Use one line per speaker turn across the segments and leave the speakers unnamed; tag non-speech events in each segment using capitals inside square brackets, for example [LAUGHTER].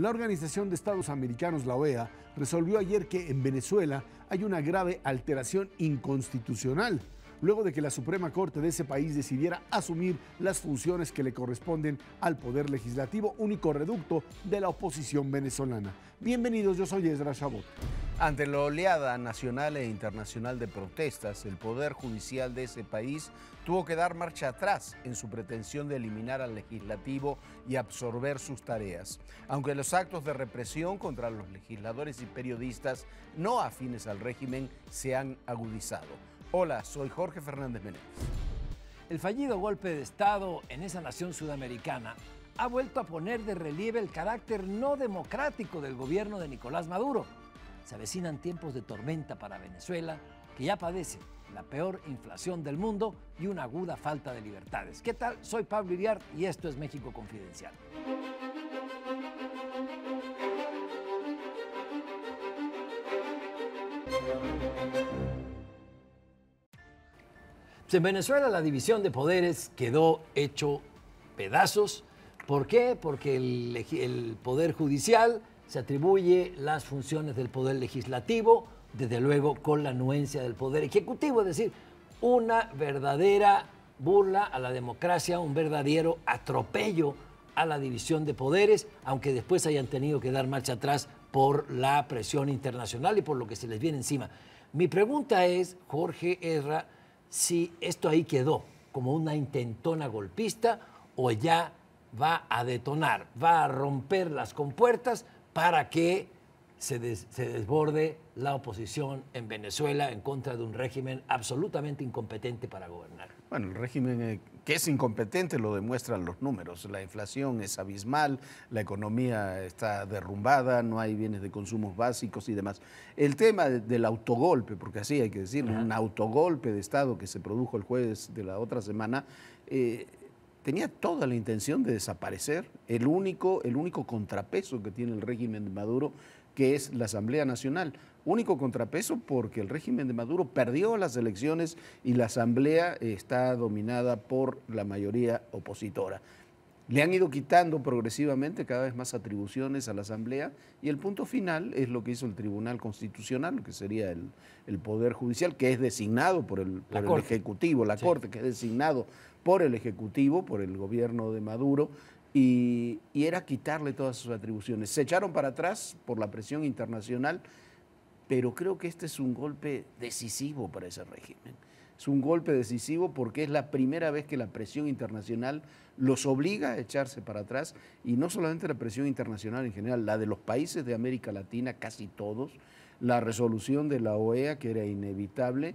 La Organización de Estados Americanos, la OEA, resolvió ayer que en Venezuela hay una grave alteración inconstitucional luego de que la Suprema Corte de ese país decidiera asumir las funciones que le corresponden al Poder Legislativo, único reducto de la oposición venezolana. Bienvenidos, yo soy Ezra Chabot.
Ante la oleada nacional e internacional de protestas, el Poder Judicial de ese país tuvo que dar marcha atrás en su pretensión de eliminar al legislativo y absorber sus tareas. Aunque los actos de represión contra los legisladores y periodistas no afines al régimen se han
agudizado. Hola, soy Jorge Fernández Menéndez. El fallido golpe de Estado en esa nación sudamericana ha vuelto a poner de relieve el carácter no democrático del gobierno de Nicolás Maduro. Se avecinan tiempos de tormenta para Venezuela, que ya padece la peor inflación del mundo y una aguda falta de libertades. ¿Qué tal? Soy Pablo Iriar y esto es México Confidencial. en Venezuela la división de poderes quedó hecho pedazos. ¿Por qué? Porque el, Poder Judicial se atribuye las funciones del Poder Legislativo, desde luego con la anuencia del Poder Ejecutivo, es decir, una verdadera burla a la democracia, un verdadero atropello a la división de poderes, aunque después hayan tenido que dar marcha atrás por la presión internacional y por lo que se les viene encima. Mi pregunta es, Jorge Erra, si esto ahí quedó como una intentona golpista o ya va a detonar, va a romper las compuertas para que se, desborde la oposición en Venezuela en contra de un régimen absolutamente incompetente para gobernar.
Bueno, el régimen eh, que es incompetente, lo demuestran los números. La inflación es abismal, la economía está derrumbada, no hay bienes de consumos básicos y demás. El tema del autogolpe, porque así hay que decirlo, un autogolpe de Estado que se produjo el jueves de la otra semana, eh, tenía toda la intención de desaparecer. El único, el único contrapeso que tiene el régimen de Maduro que es la Asamblea Nacional. Único contrapeso porque el régimen de Maduro perdió las elecciones y la Asamblea está dominada por la mayoría opositora. Le han ido quitando progresivamente cada vez más atribuciones a la Asamblea y el punto final es lo que hizo el Tribunal Constitucional, que sería el, Poder Judicial, que es designado por el, Ejecutivo, la Corte, que es designado por el Ejecutivo, por el gobierno de Maduro, y, era quitarle todas sus atribuciones. Se echaron para atrás por la presión internacional, pero creo que este es un golpe decisivo para ese régimen. Es un golpe decisivo porque es la primera vez que la presión internacional los obliga a echarse para atrás, y no solamente la presión internacional en general, la de los países de América Latina, casi todos, la resolución de la OEA, que era inevitable,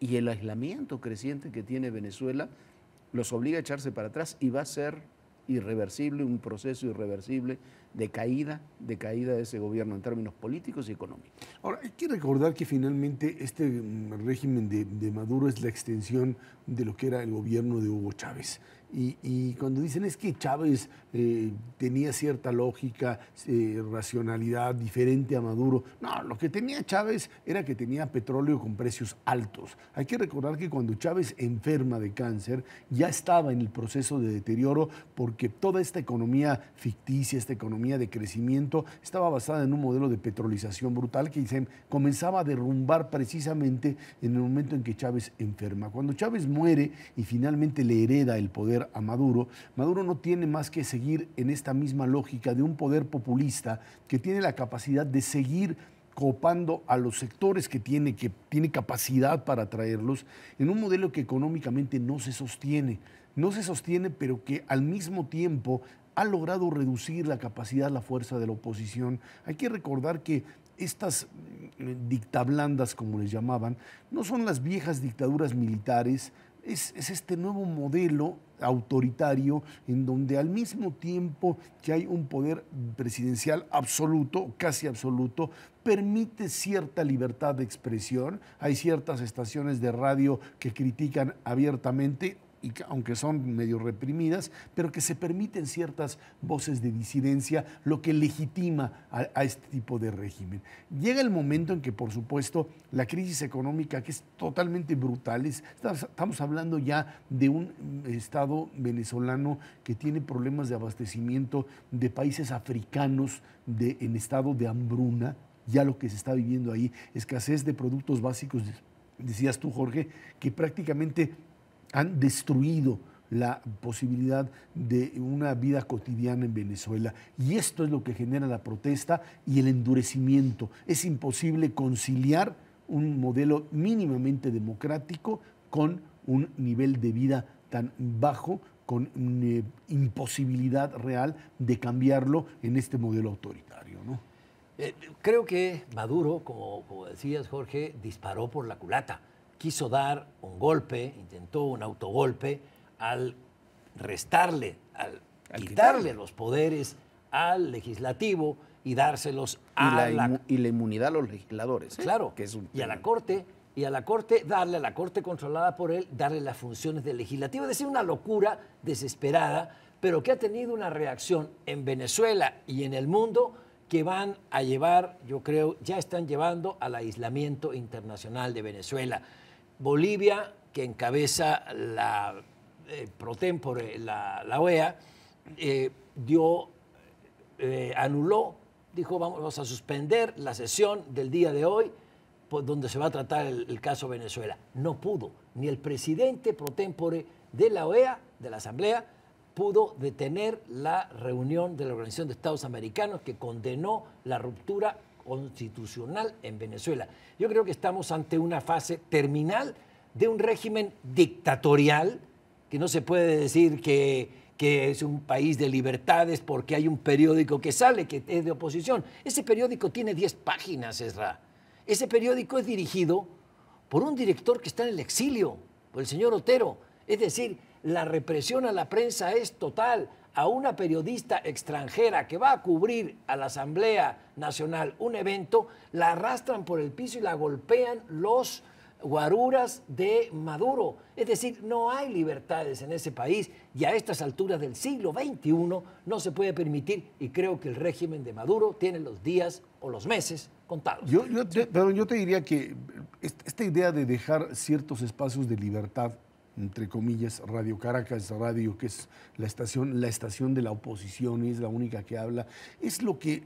y el aislamiento creciente que tiene Venezuela, los obliga a echarse para atrás y va a ser irreversible, un proceso irreversible de caída, de caída de ese gobierno en términos políticos y económicos.
Ahora, hay que recordar que finalmente este mm, régimen de, Maduro es la extensión de lo que era el gobierno de Hugo Chávez. Y, cuando dicen es que Chávez eh, tenía cierta lógica, eh, racionalidad diferente a Maduro, no, lo que tenía Chávez era que tenía petróleo con precios altos. Hay que recordar que cuando Chávez enferma de cáncer, ya estaba en el proceso de deterioro porque toda esta economía ficticia, esta economía de crecimiento estaba basada en un modelo de petrolización brutal que comenzaba a derrumbar precisamente en el momento en que Chávez enferma. Cuando Chávez muere y finalmente le hereda el poder a Maduro, Maduro no tiene más que seguir en esta misma lógica de un poder populista que tiene la capacidad de seguir copando a los sectores que tiene, que tiene capacidad para atraerlos, en un modelo que económicamente no se sostiene. No se sostiene, pero que al mismo tiempo ha logrado reducir la capacidad, la fuerza de la oposición. Hay que recordar que estas mm, mm, dictablandas, como les llamaban, no son las viejas dictaduras militares, es, este nuevo modelo autoritario en donde al mismo tiempo que hay un poder presidencial absoluto, casi absoluto, permite cierta libertad de expresión. Hay ciertas estaciones de radio que critican abiertamente, y aunque son medio reprimidas, pero que se permiten ciertas voces de disidencia, lo que legitima a, este tipo de régimen. Llega el momento en que, por supuesto, la crisis económica, que es totalmente brutal, estamos hablando ya de un mm, Estado venezolano que tiene problemas de abastecimiento de países africanos de, en estado de hambruna, ya lo que se está viviendo ahí, escasez de productos básicos, decías tú Jorge, que prácticamente han destruido la posibilidad de una vida cotidiana en Venezuela. Y esto es lo que genera la protesta y el endurecimiento. Es imposible conciliar un modelo mínimamente democrático con un nivel de vida tan bajo, con una eh, imposibilidad real de cambiarlo en este modelo autoritario.
Eh, creo que Maduro, como, como decías Jorge, disparó por la culata quiso dar un golpe, intentó un autogolpe al restarle, al, quitarle, los poderes al legislativo y dárselos a la,
y la inmunidad a los legisladores. ¿eh? Claro,
y a la Corte y a la Corte darle, a la Corte controlada por él, darle las funciones del legislativo. Es decir, una locura desesperada, pero que ha tenido una reacción en Venezuela y en el mundo que van a llevar, yo creo, ya están llevando al aislamiento internacional de Venezuela. Bolivia, que encabeza la eh, protémpore la, OEA, e eh, dio, eh, anuló, dijo vamos a suspender la sesión del día de hoy donde se va a tratar el, caso Venezuela. No pudo, ni el presidente pro de la OEA, de la Asamblea, pudo detener la reunión de la Organización de Estados Americanos que condenó la ruptura constitucional en Venezuela. Yo creo que estamos ante una fase terminal de un régimen dictatorial, que no se puede decir que, es un país de libertades porque hay un periódico que sale, que es de oposición. Ese periódico tiene 10 páginas, Esra. Ese periódico es dirigido por un director que está en el exilio, por el señor Otero. Es decir, la represión a la prensa es total a una periodista extranjera que va a cubrir a la Asamblea Nacional un evento, la arrastran por el piso y la golpean los guaruras de Maduro. Es decir, no hay libertades en ese país y a estas alturas del siglo XXI no se puede permitir y creo que el régimen de Maduro tiene los días o los meses contados. Yo, pero yo te diría que esta idea de
dejar ciertos espacios de libertad entre comillas, Radio Caracas Radio, que es la estación, la estación de la oposición es la única que habla, es lo que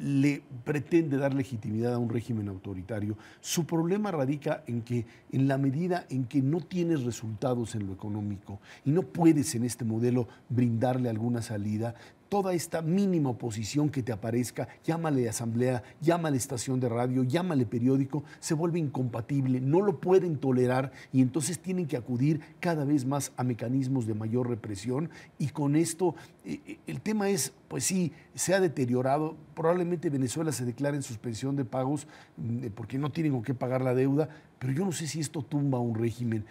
le pretende dar legitimidad a un régimen autoritario. Su problema radica en que, en la medida en que no tienes resultados en lo económico y no puedes en este modelo brindarle alguna salida, toda esta mínima oposición que te aparezca, llámale asamblea, llámale estación de radio, llámale periódico, se vuelve incompatible, no lo pueden tolerar y entonces tienen que acudir cada vez más a mecanismos de mayor represión y con esto eh, eh, el tema es, pues sí, se ha deteriorado, probablemente Venezuela se declare en suspensión de pagos mm, porque no tienen con qué pagar la deuda, pero yo no sé si esto tumba un régimen.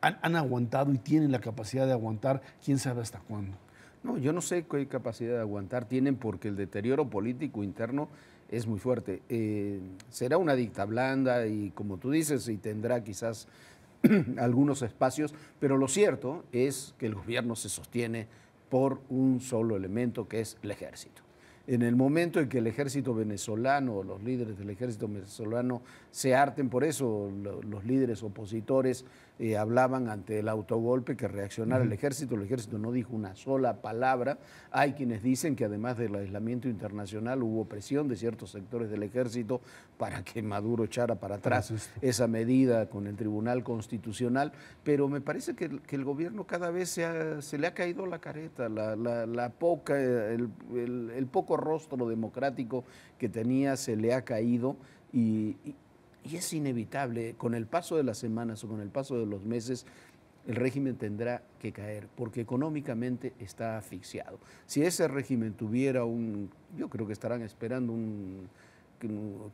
han aguantado y tienen la capacidad de aguantar, quién sabe hasta cuándo.
No, yo no sé qué capacidad de aguantar tienen porque el deterioro político interno es muy fuerte. Eh, será una dicta blanda y como tú dices, y tendrá quizás [CLEARS THROAT] algunos espacios, pero lo cierto es que el gobierno se sostiene por un solo elemento que es el ejército. En el momento en que el ejército venezolano, o los líderes del ejército venezolano se harten por eso, los líderes opositores eh, hablaban ante el autogolpe que reaccionara el ejército. El ejército no dijo una sola palabra. Hay quienes dicen que además del aislamiento internacional hubo presión de ciertos sectores del ejército para que Maduro echara para atrás esa medida con el Tribunal Constitucional. Pero me parece que, el gobierno cada vez se, le ha caído la careta, la, poca, eh, el, el poco rostro democrático que tenía se le ha caído. Y, y es inevitable, con el paso de las semanas o con el paso de los meses, el régimen tendrá que caer, porque económicamente está asfixiado. Si ese régimen tuviera un, yo creo que estarán esperando un,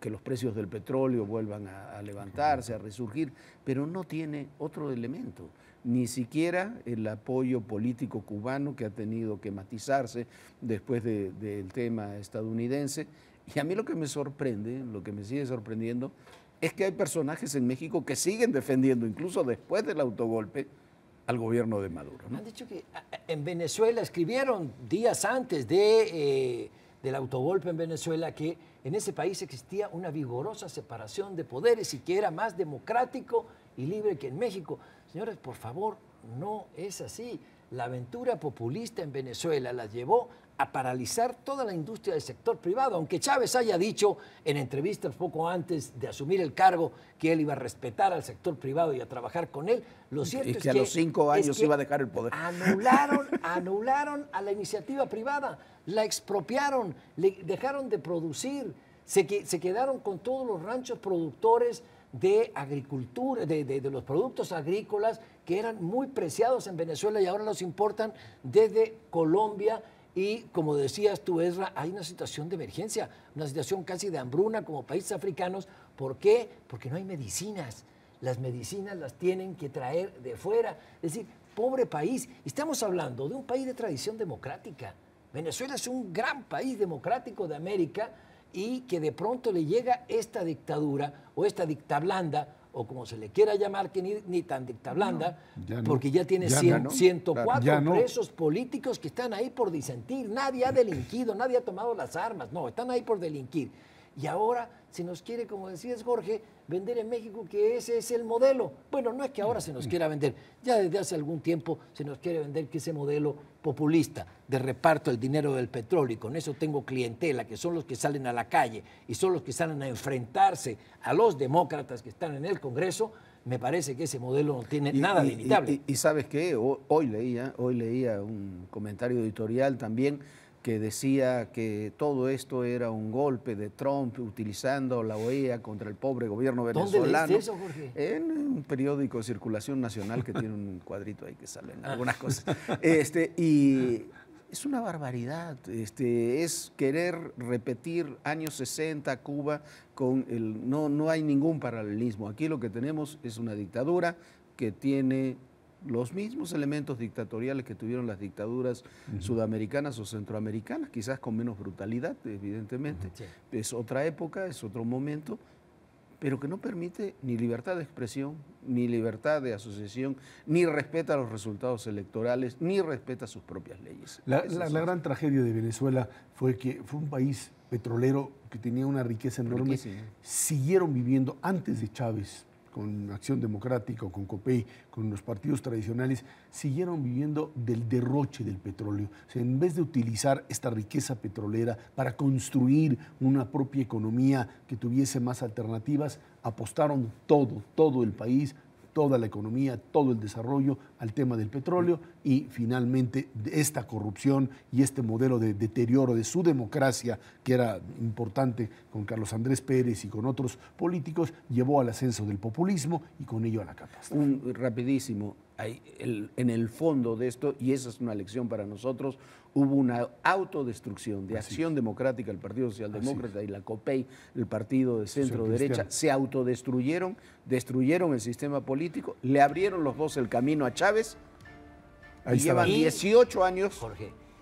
que, los precios del petróleo vuelvan a, levantarse, a resurgir, pero no tiene otro elemento, ni siquiera el apoyo político cubano que ha tenido que matizarse después del tema estadounidense. Y a mí lo que me sorprende, lo que me sigue sorprendiendo, es que hay personajes en México que siguen defendiendo, incluso después del autogolpe, al gobierno de Maduro.
Han dicho que en Venezuela escribieron días antes de, eh, del autogolpe en Venezuela que en ese país existía una vigorosa separación de poderes y que era más democrático y libre que en México. Señores, por favor, no es así la aventura populista en Venezuela la llevó a paralizar toda la industria del sector privado, aunque Chávez haya dicho en entrevistas poco antes de asumir el cargo que él iba a respetar al sector privado y a trabajar con él, lo cierto es, que, a los cinco años iba a dejar el poder. Anularon, [LAUGHS] anularon a la iniciativa privada, la expropiaron, le dejaron de producir, se quedaron con todos los ranchos productores de agricultura, de, los productos agrícolas que eran muy preciados en Venezuela y ahora los importan desde Colombia. Y como decías tú, Ezra hay una situación de emergencia, una situación casi de hambruna como países africanos. ¿Por qué? Porque no hay medicinas. Las medicinas las tienen que traer de fuera. Es decir, pobre país. Estamos hablando de un país de tradición democrática. Venezuela es un gran país democrático de América y que de pronto le llega esta dictadura o esta dictablanda o como se le quiera llamar, que ni, tan dictablanda, porque ya tiene 104 presos políticos que están ahí por disentir. Nadie ha delinquido, nadie ha tomado las armas, no, están ahí por delinquir. Y ahora se nos quiere, como decías Jorge, vender en México, que ese es el modelo. Bueno, no es que ahora se nos quiera vender, ya desde hace algún tiempo se nos quiere vender que ese modelo populista de reparto del dinero del petróleo y con eso tengo clientela, que son los que salen a la calle y son los que salen a enfrentarse a los demócratas que están en el Congreso, me parece que ese modelo no tiene nada limitable.
Y, y, sabes qué, hoy leía, hoy leía un comentario editorial también que decía que todo esto era un golpe de Trump utilizando la OEA contra el pobre gobierno venezolano. ¿Dónde eso, Jorge? En un periódico de circulación nacional que tiene un [LAUGHS] cuadrito ahí que salen algunas cosas. Este, y es una barbaridad, este, es querer repetir años 60 Cuba con el no no hay ningún paralelismo. Aquí lo que tenemos es una dictadura que tiene los mismos elementos dictatoriales que tuvieron las dictaduras sudamericanas o centroamericanas, quizás con menos brutalidad, evidentemente. Es otra época, es otro momento, pero que no permite ni libertad de expresión, ni libertad de asociación, ni respeta los resultados electorales, ni respeta sus propias leyes. La, gran
tragedia de Venezuela fue que fue un país petrolero que tenía una riqueza enorme. Siguieron viviendo antes de Chávez con Acción Democrática con COPEI, con los partidos tradicionales, siguieron viviendo del derroche del petróleo. en vez de utilizar esta riqueza petrolera para construir una propia economía que tuviese más alternativas, apostaron todo, todo el país toda la economía, todo el desarrollo al tema del petróleo y finalmente esta corrupción y este modelo de deterioro de su democracia, que era importante con Carlos Andrés Pérez y con otros políticos, llevó al ascenso del populismo y con ello a la catástrofe.
Un, rapidísimo, en el fondo de esto, y esa es una lección para nosotros, hubo una autodestrucción de Acción Democrática, el Partido Socialdemócrata y la COPEI, el Partido de Centro Derecha, se autodestruyeron, destruyeron el sistema político, le abrieron los dos el camino a Chávez y llevan
18 años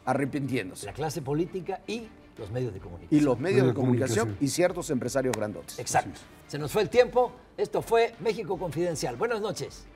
arrepintiéndose. La
clase política y los medios de comunicación. Y los medios de, comunicación, comunicación,
y ciertos empresarios grandotes. Exacto.
Se nos fue el tiempo. Esto fue México Confidencial. Buenas noches.